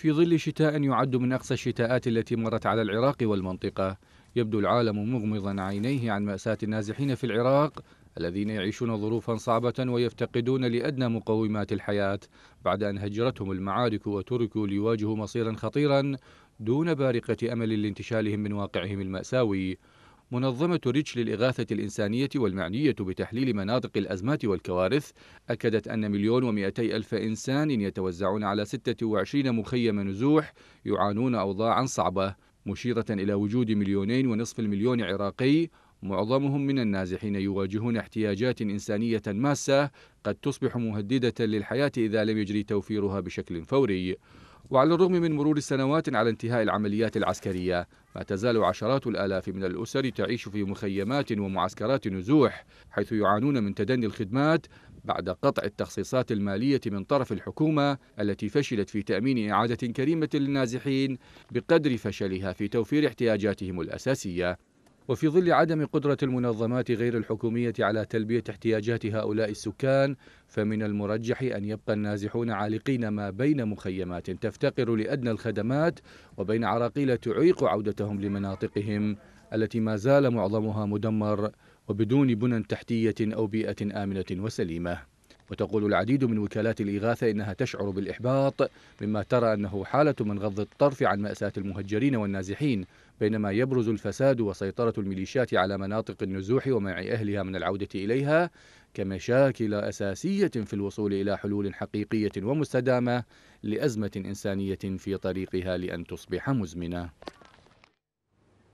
في ظل شتاء يعد من أقصى الشتاءات التي مرت على العراق والمنطقة يبدو العالم مغمضا عينيه عن مأساة النازحين في العراق الذين يعيشون ظروفا صعبة ويفتقدون لأدنى مقومات الحياة بعد أن هجرتهم المعارك وتركوا ليواجهوا مصيرا خطيرا دون بارقة أمل لانتشالهم من واقعهم المأساوي منظمة ريتش للإغاثة الإنسانية والمعنية بتحليل مناطق الأزمات والكوارث أكدت أن مليون ومئتي ألف إنسان يتوزعون على 26 مخيم نزوح يعانون أوضاعا صعبة مشيرة إلى وجود مليونين ونصف المليون عراقي معظمهم من النازحين يواجهون احتياجات إنسانية ماسة قد تصبح مهددة للحياة إذا لم يجري توفيرها بشكل فوري وعلى الرغم من مرور سنوات على انتهاء العمليات العسكرية ما تزال عشرات الآلاف من الأسر تعيش في مخيمات ومعسكرات نزوح حيث يعانون من تدني الخدمات بعد قطع التخصيصات المالية من طرف الحكومة التي فشلت في تأمين إعادة كريمة للنازحين بقدر فشلها في توفير احتياجاتهم الأساسية وفي ظل عدم قدرة المنظمات غير الحكومية على تلبية احتياجات هؤلاء السكان فمن المرجح أن يبقى النازحون عالقين ما بين مخيمات تفتقر لأدنى الخدمات وبين عراقيل تعيق عودتهم لمناطقهم التي ما زال معظمها مدمر وبدون بنى تحتية أو بيئة آمنة وسليمة وتقول العديد من وكالات الإغاثة إنها تشعر بالإحباط مما ترى أنه حالة من غض الطرف عن مأساة المهجرين والنازحين بينما يبرز الفساد وسيطرة الميليشيات على مناطق النزوح ومنع أهلها من العودة إليها كمشاكل أساسية في الوصول إلى حلول حقيقية ومستدامة لأزمة إنسانية في طريقها لأن تصبح مزمنة